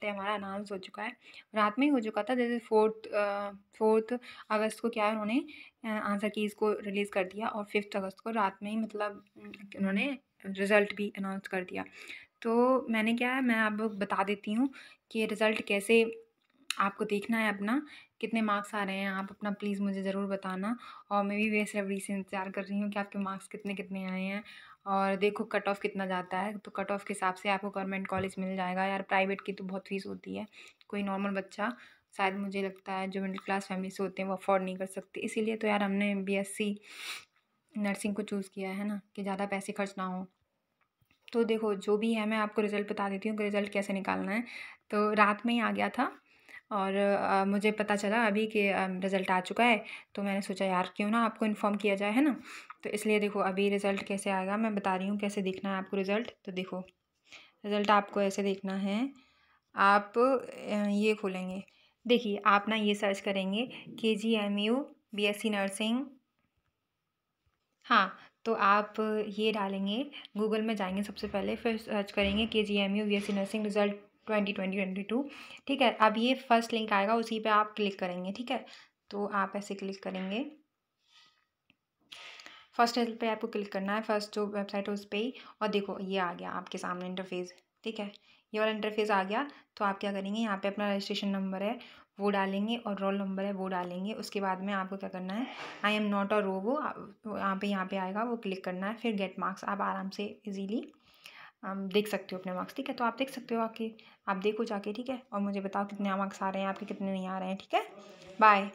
सकते हमारा अनाउंस हो चुका है रात में ही हो चुका था जैसे फोर्थ फोर्थ अगस्त को क्या उन्होंने आंसर कीज़ को रिलीज़ कर दिया और फिफ्थ अगस्त को रात में ही मतलब उन्होंने रिज़ल्ट भी अनाउंस कर दिया तो मैंने क्या है मैं अब बता देती हूँ कि रिज़ल्ट कैसे आपको देखना है अपना कितने मार्क्स आ रहे हैं आप अपना प्लीज़ मुझे ज़रूर बताना और मैं भी बेसब्री से इंतज़ार कर रही हूँ कि आपके मार्क्स कितने कितने आए हैं और देखो कट ऑफ कितना जाता है तो कट ऑफ के हिसाब से आपको गवर्नमेंट कॉलेज मिल जाएगा यार प्राइवेट की तो बहुत फीस होती है कोई नॉर्मल बच्चा शायद मुझे लगता है जो मिडिल क्लास फैमिली से होते हैं वो अफोर्ड नहीं कर सकते इसीलिए तो यार हमने सी नर्सिंग को चूज़ किया है ना कि ज़्यादा पैसे खर्च ना हो तो देखो जो भी है मैं आपको रिज़ल्ट बता देती हूँ कि रिज़ल्ट कैसे निकालना है तो रात में ही आ गया था और आ, मुझे पता चला अभी कि रिज़ल्ट आ चुका है तो मैंने सोचा यार क्यों ना आपको इन्फ़ॉर्म किया जाए है ना तो इसलिए देखो अभी रिज़ल्ट कैसे आएगा मैं बता रही हूँ कैसे देखना है आपको रिज़ल्ट तो देखो रिज़ल्ट आपको ऐसे देखना है आप ये खोलेंगे देखिए आप ना ये सर्च करेंगे K G M U B S C nursing हाँ तो आप ये डालेंगे गूगल में जाएंगे सबसे पहले फिर सर्च करेंगे K G M U B S C nursing result twenty twenty twenty two ठीक है अब ये फर्स्ट लिंक आएगा उसी पे आप क्लिक करेंगे ठीक है तो आप ऐसे क्लिक करेंगे फर्स्ट हेल्प पे आपको क्लिक करना है फर्स्ट जो वेबसाइट है उस पर ही और देखो ये आ गया आपके सामने इंटरफेस ठीक है ये वाला इंटरफेस आ गया तो आप क्या करेंगे यहाँ पे अपना रजिस्ट्रेशन नंबर है वो डालेंगे और रोल नंबर है वो डालेंगे उसके बाद में आपको क्या करना है I am not a robot यहाँ पे यहाँ पे आएगा वो क्लिक करना है फिर गेट मार्क्स आप आराम से इजीली देख सकते हो अपने मार्क्स ठीक है तो आप देख सकते हो आके आप देखो जाके ठीक है और मुझे बताओ कितने मार्क्स आ रहे हैं आपके कितने नहीं आ रहे हैं ठीक है बाय